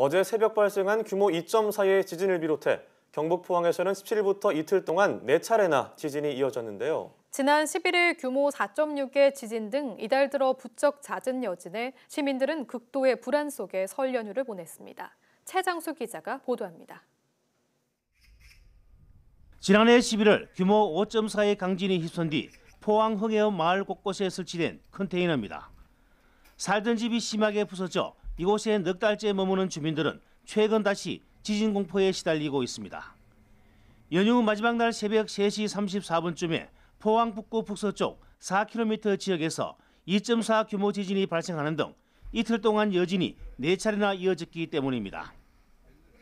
어제 새벽 발생한 규모 2.4의 지진을 비롯해 경북 포항에서는 17일부터 이틀 동안 4차례나 지진이 이어졌는데요. 지난 11일 규모 4.6의 지진 등 이달 들어 부쩍 잦은 여진에 시민들은 극도의 불안 속에 설 연휴를 보냈습니다. 최장수 기자가 보도합니다. 지난해 11월 규모 5.4의 강진이 희선 뒤 포항 흥해읍 마을 곳곳에 설치된 컨테이너입니다. 살던 집이 심하게 부서져 이곳에 넉 달째 머무는 주민들은 최근 다시 지진 공포에 시달리고 있습니다. 연휴 마지막 날 새벽 3시 34분쯤에 포항 북구 북서쪽 4km 지역에서 2.4 규모 지진이 발생하는 등 이틀 동안 여진이 네 차례나 이어졌기 때문입니다.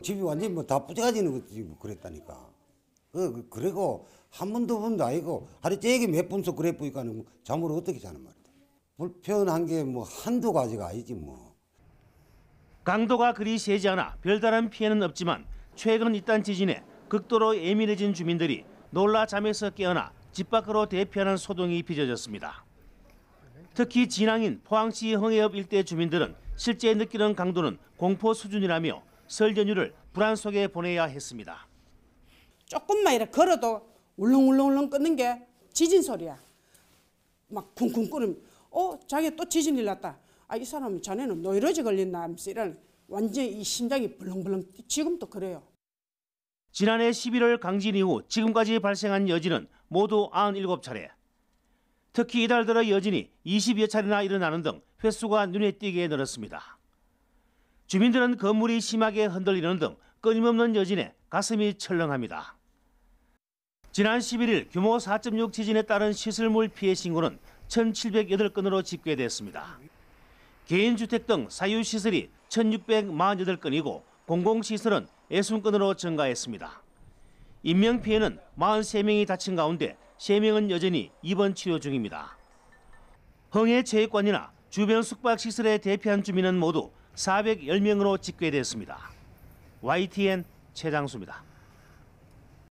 집이 완전히 뭐다 부자지는 것도 그랬다니까. 그, 그, 그리고 한 번, 두 번도 아니고 하루 째게 몇 분씩 그래 보니까 잠을 어떻게 자는 말이야. 불편한 게 뭐 한두 가지가 아니지 뭐. 강도가 그리 세지 않아 별다른 피해는 없지만 최근 이딴 지진에 극도로 예민해진 주민들이 놀라 잠에서 깨어나 집 밖으로 대피하는 소동이 빚어졌습니다. 특히 진앙인 포항시 흥해읍 일대 주민들은 실제 느끼는 강도는 공포 수준이라며 설 연휴를 불안 속에 보내야 했습니다. 조금만 이렇게 걸어도 울렁울렁울렁 끄는 게 지진 소리야. 막 쿵쿵 끓음. 어, 자기 또 지진이 났다. 아, 이 사람 자네는 노이로제 걸린다 하면서 완전히 이 심장이 벌렁벌렁 지금도 그래요. 지난해 11월 강진 이후 지금까지 발생한 여진은 모두 97차례. 특히 이달 들어 여진이 20여 차례나 일어나는 등 횟수가 눈에 띄게 늘었습니다. 주민들은 건물이 심하게 흔들리는 등 끊임없는 여진에 가슴이 철렁합니다. 지난 11일 규모 4.6 지진에 따른 시설물 피해 신고는 1,708건으로 집계됐습니다. 개인주택 등 사유시설이 1,648건이고 공공시설은 60건으로 증가했습니다. 인명피해는 43명이 다친 가운데 3명은 여전히 입원 치료 중입니다. 흥해체육관이나 주변 숙박시설에 대피한 주민은 모두 410명으로 집계됐습니다. YTN 최장수입니다.